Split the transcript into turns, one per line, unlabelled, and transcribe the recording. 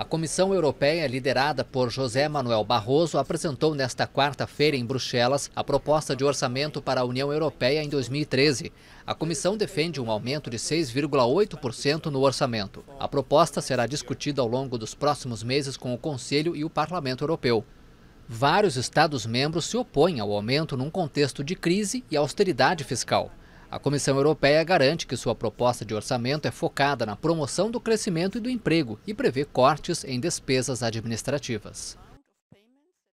A Comissão Europeia, liderada por José Manuel Barroso, apresentou nesta quarta-feira em Bruxelas a proposta de orçamento para a União Europeia em 2013. A comissão defende um aumento de 6,8% no orçamento. A proposta será discutida ao longo dos próximos meses com o Conselho e o Parlamento Europeu. Vários Estados-membros se opõem ao aumento num contexto de crise e austeridade fiscal. A Comissão Europeia garante que sua proposta de orçamento é focada na promoção do crescimento e do emprego e prevê cortes em despesas administrativas.